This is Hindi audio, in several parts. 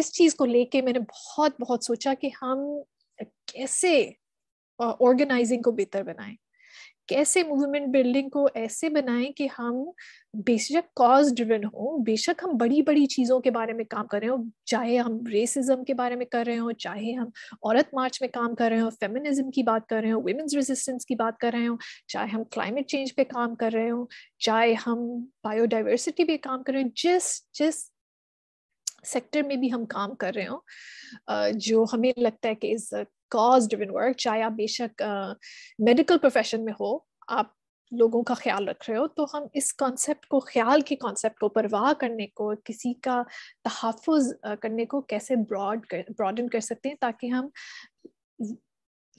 इस चीज को लेके मैंने बहुत बहुत सोचा कि हम कैसे ऑर्गेनाइजिंग को बेहतर बनाएं कैसे मूवमेंट बिल्डिंग को ऐसे बनाएं कि हम बेशक कॉज ड्रिवन हो बेशक हम बड़ी बड़ी चीज़ों के बारे में काम कर रहे हो चाहे हम रेसिज्म के बारे में कर रहे हो चाहे हम औरत मार्च में काम कर रहे हो फेमिनिज्म की बात कर रहे हो वुमेन्स रेजिस्टेंस की बात कर रहे हो चाहे हम क्लाइमेट चेंज पे काम कर रहे हो चाहे हम बायोडाइवर्सिटी पे काम कर रहे हो जिस जिस सेक्टर में भी हम काम कर रहे हो जो हमें लगता है कि इज़्ज़त कॉज डिविन वर्क चाहे आप बेशक मेडिकल प्रोफेशन में हो आप लोगों का ख्याल रख रहे हो तो हम इस कॉन्सेप्ट को ख्याल के कॉन्सेप्ट को परवाह करने को किसी का तहफ़ करने को कैसे ब्रॉड कर ब्रॉडन कर सकते हैं ताकि हम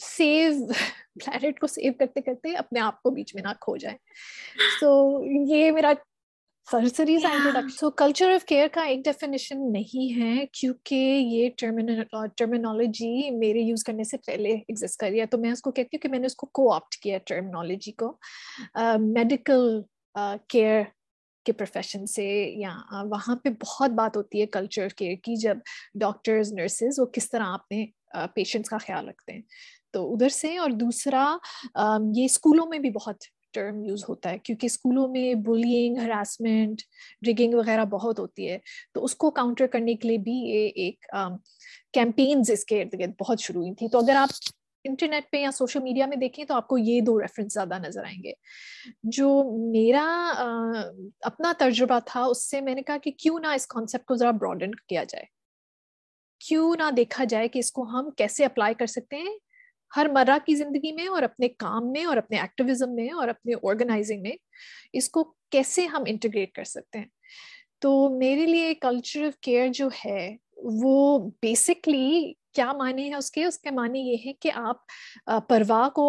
सेव प्लानट को सेव करते करते अपने आप को बीच में ना खो जाए सो so, ये मेरा सर्जरीज सा सो कल्चर ऑफ केयर का एक डेफिनेशन नहीं है क्योंकि ये टर्मिनोलॉजी मेरे यूज करने से पहले एग्जिस्ट कर रही है तो मैं उसको कहती हूँ कि मैंने उसको को ऑप्ट किया टर्मिनोलॉजी को मेडिकल केयर के प्रोफेशन से या वहाँ पे बहुत बात होती है कल्चर केयर की जब डॉक्टर्स नर्सेज वो किस तरह अपने पेशेंट्स का ख्याल रखते हैं तो उधर से और दूसरा ये स्कूलों में भी बहुत टर्म यूज होता है क्योंकि स्कूलों में बुलिंग हरासमेंट ड्रिगिंग वगैरह बहुत होती है तो उसको काउंटर करने के लिए भी ये एक कैंपेन्स um, इसके इर्द गिर्द बहुत शुरू हुई थी तो अगर आप इंटरनेट पे या सोशल मीडिया में देखें तो आपको ये दो रेफरेंस ज़्यादा नज़र आएंगे जो मेरा आ, uh, अपना तजुर्बा था उससे मैंने कहा कि क्यों ना इस कॉन्सेप्ट को ज़रा ब्रॉडन किया जाए क्यों ना देखा जाए कि इसको हम कैसे अप्लाई कर सकते हैं हर मर्रा की जिंदगी में और अपने काम में और अपने एक्टिविज्म में और अपने ऑर्गेनाइजिंग में इसको कैसे हम इंटीग्रेट कर सकते हैं तो मेरे लिए कल्चर ऑफ केयर जो है वो बेसिकली क्या माने हैं उसके उसके माने ये है कि आप परवाह को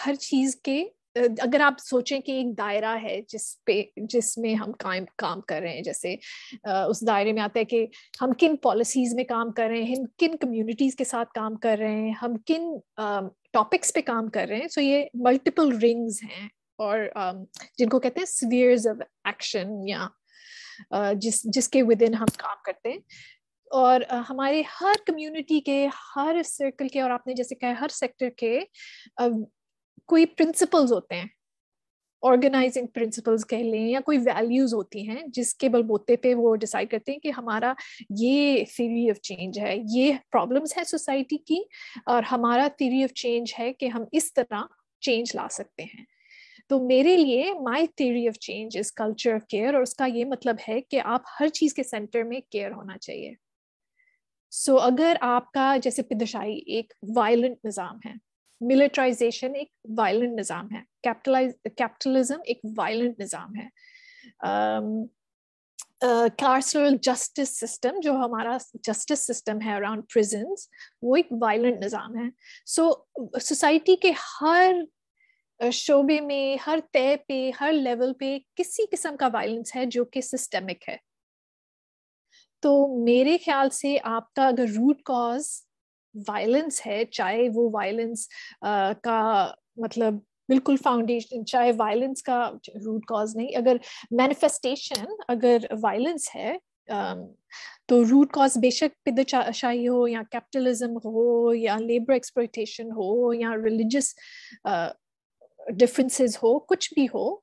हर चीज़ के अगर आप सोचें कि एक दायरा है जिस पे जिसमें हम काम काम कर रहे हैं जैसे उस दायरे में आता है कि हम किन पॉलिसीज में काम कर रहे हैं हम किन कम्युनिटीज़ के साथ काम कर रहे हैं हम किन टॉपिक्स पे काम कर रहे हैं सो ये मल्टीपल रिंग्स हैं और जिनको कहते हैं स्वीयर्स ऑफ एक्शन या जिस जिसके विद इन हम काम करते हैं और हमारे हर कम्युनिटी के हर सर्कल के और आपने जैसे कहा हर सेक्टर के कोई प्रिंसिपल्स होते हैं ऑर्गेनाइजिंग प्रिंसिपल्स कह लें या कोई वैल्यूज होती हैं जिसके बलबोते पे वो डिसाइड करते हैं कि हमारा ये थीरी ऑफ चेंज है ये प्रॉब्लम्स है सोसाइटी की और हमारा थीरी ऑफ चेंज है कि हम इस तरह चेंज ला सकते हैं तो मेरे लिए my theory of change is culture of care और उसका ये मतलब है कि आप हर चीज के सेंटर में केयर होना चाहिए सो so, अगर आपका जैसे पिदशाई एक वायलेंट निज़ाम है मिलिटराइजेशन एक वायलेंट निज़ाम है कैपिटलाइज कैपिटलिज्म एक वायलेंट निज़ाम है कार्सरल जस्टिस सिस्टम जो हमारा जस्टिस सिस्टम है अराउंड प्रिजन वो एक वायलेंट निज़ाम है सो so, सोसाइटी के हर uh, शोबे में हर तय पे हर लेवल पे किसी किस्म का वायलेंस है जो कि सिस्टमिक है तो मेरे ख्याल से आपका अगर रूट कॉज वायलेंस है चाहे वो वायलेंस का मतलब बिल्कुल फाउंडेशन चाहे वायलेंस का रूट कॉज नहीं अगर मैनिफेस्टेशन अगर वायलेंस है तो रूट कॉज बेशक पिदशाही हो या कैपिटलिज्म हो या लेबर एक्सप्लोइटेशन हो या रिलीजियस डिफरेंसेस हो कुछ भी हो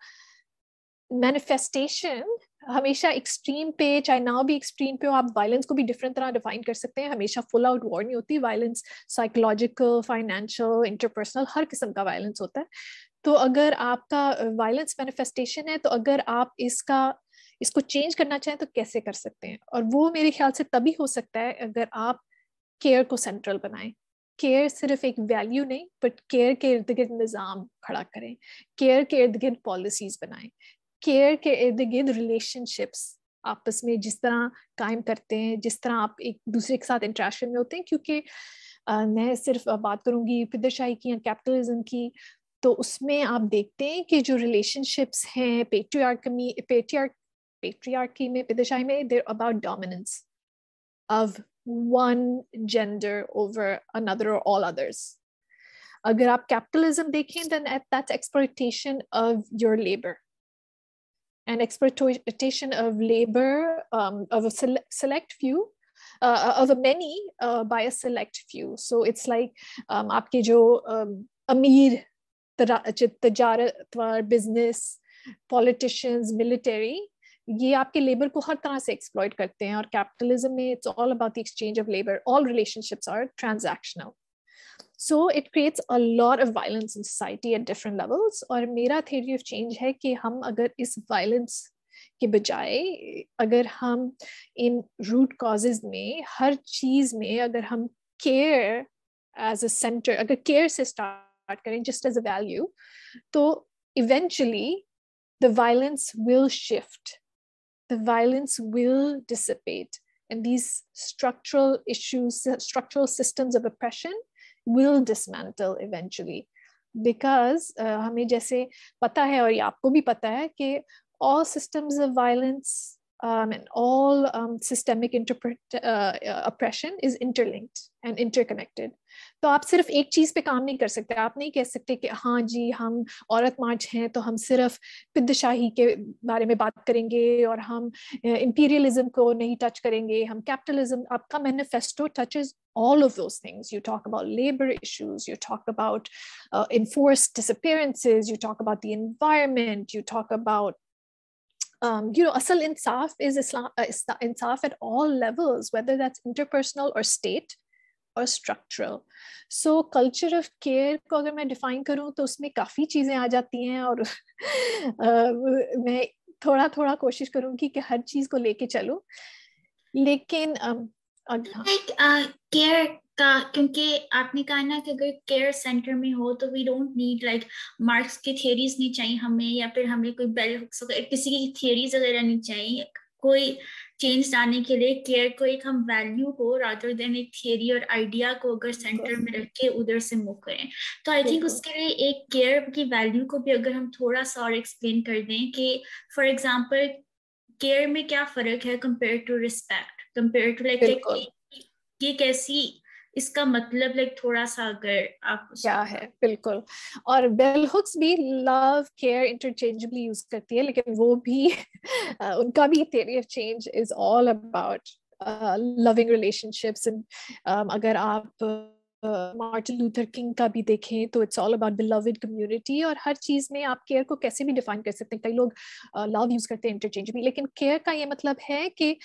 मैनिफेस्टेशन हमेशा एक्सट्रीम पे चाहे ना भी एक्सट्रीम पे हो आप वायलेंस को भी डिफरेंट तरह डिफाइन कर सकते हैं हमेशा फुल आउट वॉर नहीं होती वायलेंस साइकोलॉजिकल फाइनेंशियल इंटरपर्सनल हर किस्म का वायलेंस होता है तो अगर आपका वायलेंस मैनिफेस्टेशन है तो अगर आप इसका इसको चेंज करना चाहें तो कैसे कर सकते हैं और वो मेरे ख्याल से तभी हो सकता है अगर आप केयर को सेंट्रल बनाएं केयर सिर्फ एक वैल्यू नहीं बट केयर के इर्द गिर्द निज़ाम खड़ा करें केयर के इर्द गिर्द पॉलिसीज बनाएं केयर के इर्द गिर्द रिलेशनशिप्स आपस में जिस तरह कायम करते हैं जिस तरह आप एक दूसरे के साथ इंट्रैक्शन में होते हैं क्योंकि मैं सिर्फ बात करूंगी पिदरशाही की या कैपिटलिज्म की तो उसमें आप देखते हैं कि जो रिलेशनशिप्स हैं पेट्रियार्कमी पेट्रियार पेट्रियार्की में पिदरशाही में there about dominance of one gender over another और ऑल अदर्स अगर आप कैपिटलिज्म देखें then that exportation of your labour and exploitation of labor um, of a select few, uh, uh, of the many uh, by a select few. So it's like um, aapke jo um, ameer, tajaratwar, business, politicians, military, ye aapke labor ko har tarah se exploit karte hain. Aur capitalism mein, it's all about the exchange of labor. All relationships are transactional. So it creates a lot of violence in society at different levels और मेरा थेरी ऑफ चेंज है कि हम अगर इस वायलेंस के बजाय अगर हम इन रूट कॉजेज में हर चीज़ में अगर हम केयर एज अ सेंटर अगर केयर से स्टार्ट करें जस्ट एज अ वैल्यू तो eventually the violence will shift the violence will dissipate and these structural issues structural systems of oppression will dismantle eventually because uh, हमें जैसे पता है और ये आपको भी पता है कि all systems of violence um, and all um, systemic uh, uh, oppression is interlinked and interconnected. तो आप सिर्फ एक चीज पे काम नहीं कर सकते आप नहीं कह सकते कि हाँ जी हम औरत मार्च हैं तो हम सिर्फ पिंदशाही के बारे में बात करेंगे और हम इम्पीरियलिज्म uh, को नहीं टच करेंगे हम कैपिटलिज्म आपका manifesto all of those things. You talk about labor issues, you talk about uh, enforced disappearances, you talk about the environment, you talk about um, you know, asal insaf is Islam, uh, insaf at all levels, whether that's interpersonal or state और structural so culture of care को अगर मैं डिफाइन करूं तो उसमें काफ़ी चीज़ें आ जाती हैं और uh, मैं थोड़ा थोड़ा कोशिश करूंगी कि हर चीज़ को लेके चलूं लेकिन um, care का क्योंकि आपने कहा ना कि अगर केयर सेंटर में हो तो we don't need like Marx की थियोरीज नहीं चाहिए हमें या फिर हमें कोई बेल हुक्स वगैरह किसी की थियोरीज वगैरह नहीं चाहिए कोई चेंज आने के लिए केयर को एक हम वैल्यू को रादर देन एक थियरी और आइडिया को अगर सेंटर में रख के उधर से मूव करें तो आई थिंक उसके लिए एक केयर की वैल्यू को भी अगर हम थोड़ा सा और एक्सप्लेन कर दें कि फॉर एग्जाम्पल केयर में क्या फर्क है compare to respect compare to like ये कैसी इसका मतलब लाइक थोड़ा सा अगर आप क्या है बिल्कुल और बेल हुक्स भी लव केयर इंटरचेंजली यूज करती है लेकिन वो भी उनका भी theory of change is all about loving relationships अगर आप मार्टिन लूथर किंग का भी देखें तो it's all about beloved community और हर चीज़ में आप केयर को कैसे भी डिफाइन कर सकते हैं कई लोग लव uh, यूज़ करते हैं इंटरचेंज भी लेकिन केयर का ये मतलब है कि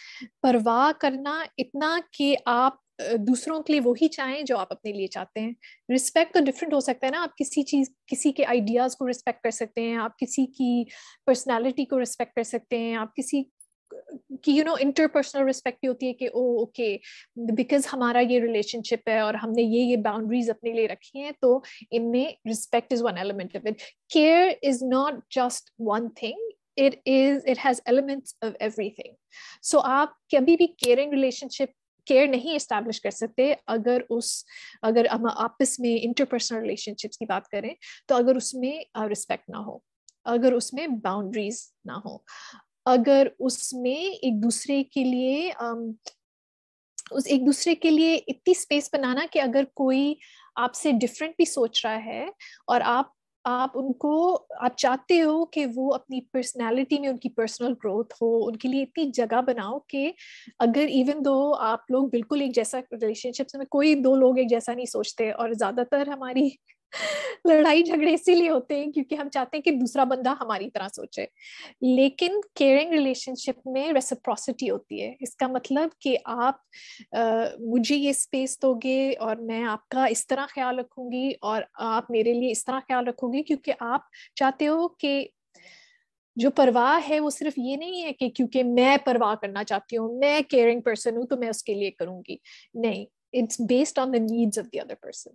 परवाह करना इतना कि आप दूसरों के लिए वही चाहें जो आप अपने लिए चाहते हैं रिस्पेक्ट तो डिफरेंट हो सकता है ना आप किसी चीज़ किसी के आइडियाज़ को रिस्पेक्ट कर सकते हैं आप किसी की पर्सनालिटी को रिस्पेक्ट कर सकते हैं आप किसी कि यू नो इंटरपर्सनल रिस्पेक्ट भी होती है कि ओ ओके बिकॉज हमारा ये रिलेशनशिप है और हमने ये ये बाउंड्रीज अपने लिए रखी हैं तो इनमें respect is one element of it care is not just one thing it is it has elements of everything so आप कभी भी केयरिंग रिलेशनशिप केयर नहीं इस्टेब्लिश कर सकते अगर उस अगर हम आपस में इंटरपर्सनल रिलेशनशिप्स की बात करें तो अगर उसमें रिस्पेक्ट uh, ना हो अगर उसमें बाउंड्रीज ना हो अगर उसमें एक दूसरे के लिए उस एक दूसरे के लिए इतनी स्पेस बनाना कि अगर कोई आपसे डिफरेंट भी सोच रहा है और आप आप उनको आप चाहते हो कि वो अपनी पर्सनालिटी में उनकी पर्सनल ग्रोथ हो उनके लिए इतनी जगह बनाओ कि अगर इवन दो आप लोग बिल्कुल एक जैसा रिलेशनशिप्स में कोई दो लोग एक जैसा नहीं सोचते और ज़्यादातर हमारी लड़ाई झगड़े इसीलिए होते हैं क्योंकि हम चाहते हैं कि दूसरा बंदा हमारी तरह सोचे लेकिन केयरिंग रिलेशनशिप में रेसिप्रोसिटी होती है इसका मतलब कि आप आ, मुझे ये स्पेस दोगे और मैं आपका इस तरह ख्याल रखूंगी और आप मेरे लिए इस तरह ख्याल रखोगे क्योंकि आप चाहते हो कि जो परवाह है वो सिर्फ ये नहीं है कि क्योंकि मैं परवाह करना चाहती हूँ मैं केयरिंग पर्सन हूँ तो मैं उसके लिए करूंगी नहीं it's based on the needs of the other person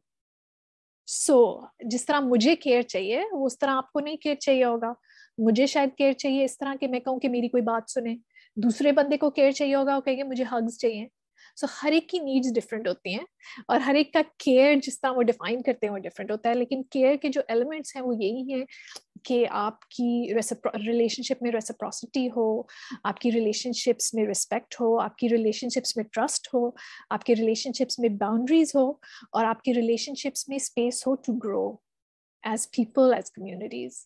so so, जिस तरह मुझे केयर चाहिए उस तरह आपको नहीं केयर चाहिए होगा मुझे शायद केयर चाहिए इस तरह कि मैं कहूँ कि मेरी कोई बात सुने दूसरे बंदे को केयर चाहिए होगा वो कहेंगे मुझे हग्स चाहिए सो so, हर एक की नीड्स डिफरेंट होती हैं और हर एक का केयर जिस तरह वो डिफाइन करते हैं वो डिफरेंट होता है लेकिन केयर के जो एलिमेंट्स हैं वो यही है कि आपकी रिलेशनशिप में रेसिप्रोसिटी हो आपकी रिलेशनशिप्स में रिस्पेक्ट हो आपकी रिलेशनशिप्स में ट्रस्ट हो आपके रिलेशनशिप्स में बाउंड्रीज हो और आपकी रिलेशनशिप्स में स्पेस हो to grow as people as communities